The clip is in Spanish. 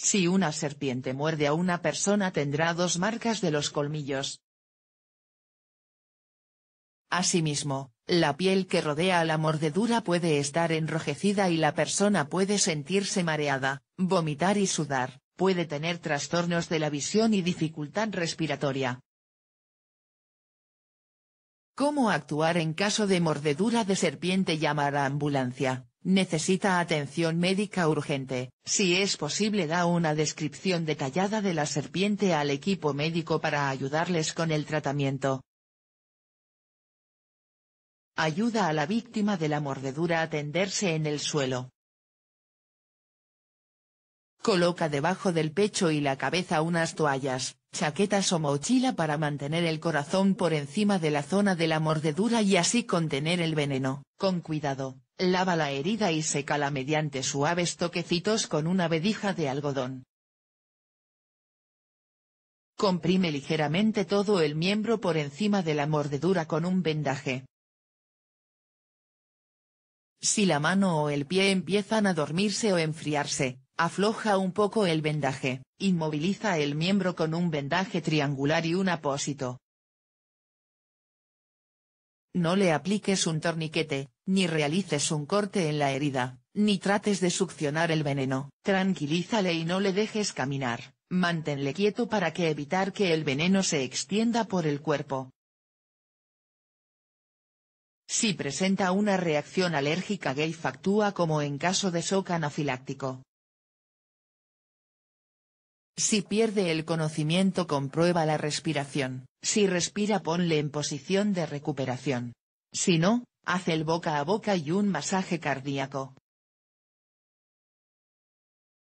Si una serpiente muerde a una persona tendrá dos marcas de los colmillos. Asimismo, la piel que rodea a la mordedura puede estar enrojecida y la persona puede sentirse mareada, vomitar y sudar, puede tener trastornos de la visión y dificultad respiratoria. ¿Cómo actuar en caso de mordedura de serpiente llamar a ambulancia? Necesita atención médica urgente. Si es posible da una descripción detallada de la serpiente al equipo médico para ayudarles con el tratamiento. Ayuda a la víctima de la mordedura a tenderse en el suelo. Coloca debajo del pecho y la cabeza unas toallas, chaquetas o mochila para mantener el corazón por encima de la zona de la mordedura y así contener el veneno. Con cuidado, Lava la herida y sécala mediante suaves toquecitos con una vedija de algodón. Comprime ligeramente todo el miembro por encima de la mordedura con un vendaje. Si la mano o el pie empiezan a dormirse o enfriarse, afloja un poco el vendaje, inmoviliza el miembro con un vendaje triangular y un apósito. No le apliques un torniquete, ni realices un corte en la herida, ni trates de succionar el veneno. Tranquilízale y no le dejes caminar, manténle quieto para que evitar que el veneno se extienda por el cuerpo. Si presenta una reacción alérgica gay factúa como en caso de shock anafiláctico. Si pierde el conocimiento comprueba la respiración, si respira ponle en posición de recuperación. Si no, Hace el boca a boca y un masaje cardíaco.